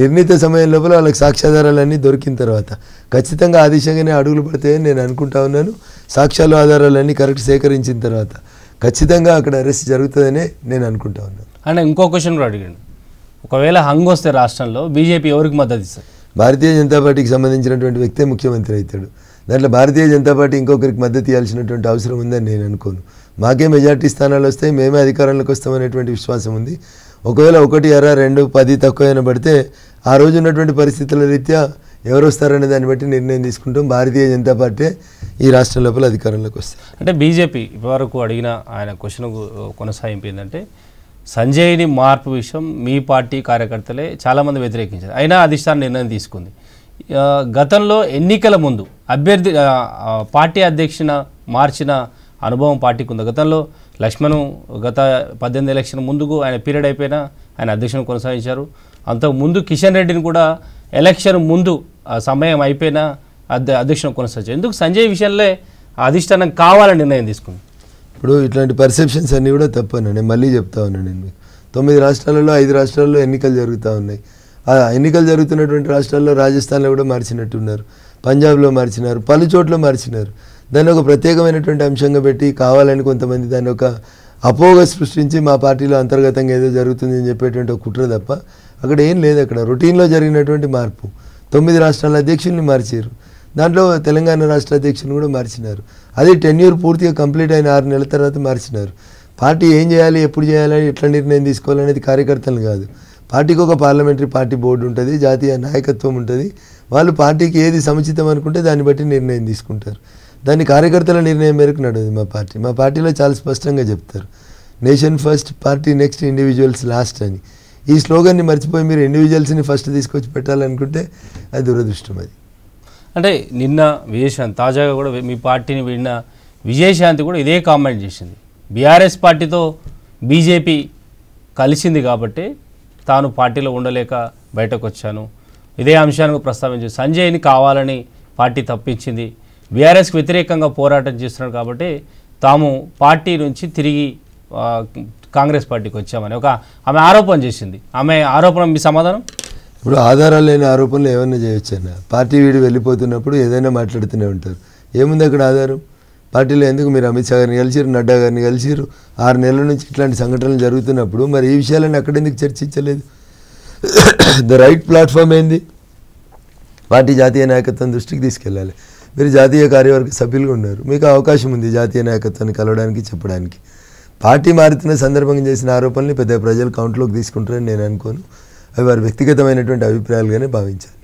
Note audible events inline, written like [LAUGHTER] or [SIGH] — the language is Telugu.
నిర్ణీత సమయం లోపల వాళ్ళకి సాక్ష్యాధారాలన్నీ దొరికిన తర్వాత ఖచ్చితంగా ఆ దిశగానే అడుగులు పడతాయని నేను అనుకుంటా ఉన్నాను సాక్ష్యాలు ఆధారాలన్నీ కరెక్ట్ సేకరించిన తర్వాత ఖచ్చితంగా అక్కడ అరెస్ట్ జరుగుతుందని నేను అనుకుంటా ఉన్నాను అండ్ ఇంకో క్వశ్చన్ కూడా అడిగాను ఒకవేళ హంగ్ వస్తే రాష్ట్రంలో బీజేపీ ఎవరికి మద్దతు ఇస్తారు భారతీయ జనతా పార్టీకి సంబంధించినటువంటి వ్యక్తే ముఖ్యమంత్రి అవుతాడు దాంట్లో భారతీయ జనతా పార్టీ ఇంకొకరికి మద్దతు ఇవ్వాల్సినటువంటి అవసరం ఉందని నేను అనుకోను మాకే మెజార్టీ స్థానాలు వస్తాయి మేమే అధికారంలోకి వస్తామనేటువంటి విశ్వాసం ఉంది ఒకవేళ ఒకటి అర రెండు పది తక్కువైన పడితే ఆ రోజు ఉన్నటువంటి పరిస్థితుల రీత్యా ఎవరు వస్తారనే దాన్ని బట్టి నిర్ణయం తీసుకుంటాం భారతీయ జనతా పార్టీ ఈ రాష్ట్రం లోపల అధికారంలోకి వస్తారు అంటే బీజేపీ ఇప్పటివరకు అడిగిన ఆయన క్వశ్చన్ కొనసాగింపు ఏంటంటే సంజయ్ని మార్పు విషయం మీ పార్టీ కార్యకర్తలే చాలామంది వ్యతిరేకించారు అయినా అధిష్టానం నిర్ణయం తీసుకుంది గతంలో ఎన్నికల ముందు అభ్యర్థి పార్టీ అధ్యక్షున మార్చిన అనుభవం పార్టీకి ఉంది గతంలో లక్ష్మణ్ గత పద్దెనిమిది ఎలక్షన్ ముందుకు ఆయన పీరియడ్ అయిపోయినా ఆయన అధ్యక్షుడు కొనసాగించారు అంతకు ముందు కిషన్ రెడ్డిని కూడా ఎలక్షన్ ముందు ఆ సమయం అయిపోయినా అధ్య అధ్యక్షుడు కొనసాగించారు ఎందుకు సంజయ్ విషయంలో అధిష్టానం కావాలని నిర్ణయం తీసుకుంది ఇప్పుడు ఇట్లాంటి పర్సెప్షన్స్ అన్నీ కూడా తప్పను నేను మళ్ళీ చెప్తా ఉన్నాను నేను తొమ్మిది రాష్ట్రాలలో ఐదు రాష్ట్రాల్లో ఎన్నికలు జరుగుతూ ఉన్నాయి ఆ ఎన్నికలు జరుగుతున్నటువంటి రాష్ట్రాల్లో రాజస్థాన్లో కూడా మార్చినట్టున్నారు పంజాబ్లో మార్చినారు పలు చోట్ల మార్చినారు దాన్ని ఒక ప్రత్యేకమైనటువంటి అంశంగా పెట్టి కావాలని కొంతమంది దాన్ని ఒక అపోగ సృష్టించి మా పార్టీలో అంతర్గతంగా ఏదో జరుగుతుంది అని చెప్పేటువంటి ఒక కుట్ర తప్ప అక్కడ ఏం లేదు అక్కడ రొటీన్లో జరిగినటువంటి మార్పు తొమ్మిది రాష్ట్రాల అధ్యక్షుల్ని మార్చారు దాంట్లో తెలంగాణ రాష్ట్ర అధ్యక్షుని కూడా మార్చినారు అది టెన్యూర్ పూర్తిగా కంప్లీట్ అయిన ఆరు నెలల తర్వాత మార్చినారు పార్టీ ఏం చేయాలి ఎప్పుడు చేయాలి ఎట్లా నిర్ణయం తీసుకోవాలనేది కార్యకర్తలు కాదు పార్టీకి ఒక పార్లమెంటరీ పార్టీ బోర్డు ఉంటుంది జాతీయ నాయకత్వం ఉంటుంది వాళ్ళు పార్టీకి ఏది సముచితం అనుకుంటే దాన్ని బట్టి నిర్ణయం తీసుకుంటారు దాన్ని కార్యకర్తల నిర్ణయం మేరకు నడుంది మా పార్టీ మా పార్టీలో చాలా స్పష్టంగా చెప్తారు nation first party next individuals last అని ఈ స్లోగన్ని మర్చిపోయి మీరు ఇండివిజువల్స్ని ఫస్ట్ తీసుకొచ్చి పెట్టాలనుకుంటే అది దురదృష్టం అది అంటే నిన్న విజయశాంతి తాజాగా కూడా మీ పార్టీని విన్న విజయశాంతి కూడా ఇదే కామెంట్ చేసింది బీఆర్ఎస్ పార్టీతో బీజేపీ కలిసింది కాబట్టి తాను పార్టీలో ఉండలేక బయటకు వచ్చాను ఇదే అంశానికి ప్రస్తావించింది సంజయ్ని కావాలని పార్టీ తప్పించింది బీఆర్ఎస్కి వ్యతిరేకంగా పోరాటం చేస్తున్నారు కాబట్టి తాము పార్టీ నుంచి తిరిగి కాంగ్రెస్ పార్టీకి వచ్చామని ఒక ఆమె ఆరోపణ చేసింది ఆమె ఆరోపణ మీ సమాధానం ఇప్పుడు ఆధారాలు లేని ఆరోపణలు ఏమైనా చేయొచ్చన్న పార్టీ వీడు వెళ్ళిపోతున్నప్పుడు ఏదైనా మాట్లాడుతూనే ఉంటారు ఏముంది అక్కడ ఆధారం పార్టీలో ఎందుకు మీరు అమిత్ షా గారిని కలిసిరు నడ్డా గారిని కలిసిరు ఆరు నెలల నుంచి ఇట్లాంటి సంఘటనలు జరుగుతున్నప్పుడు మరి ఈ విషయాలన్నీ అక్కడ ఎందుకు చర్చించలేదు [COUGHS] ద రైట్ ప్లాట్ఫామ్ ఏంది పార్టీ జాతీయ నాయకత్వం దృష్టికి తీసుకెళ్ళాలి మీరు జాతీయ కార్యవర్గ సభ్యులుగా ఉన్నారు మీకు అవకాశం ఉంది జాతీయ నాయకత్వాన్ని కలవడానికి చెప్పడానికి పార్టీ మారుతున్న సందర్భంగా చేసిన ఆరోపణలు పెద్ద ప్రజలు కౌంట్లోకి తీసుకుంటారని నేను అనుకోను అవి వారి వ్యక్తిగతమైనటువంటి అభిప్రాయాలుగానే భావించారు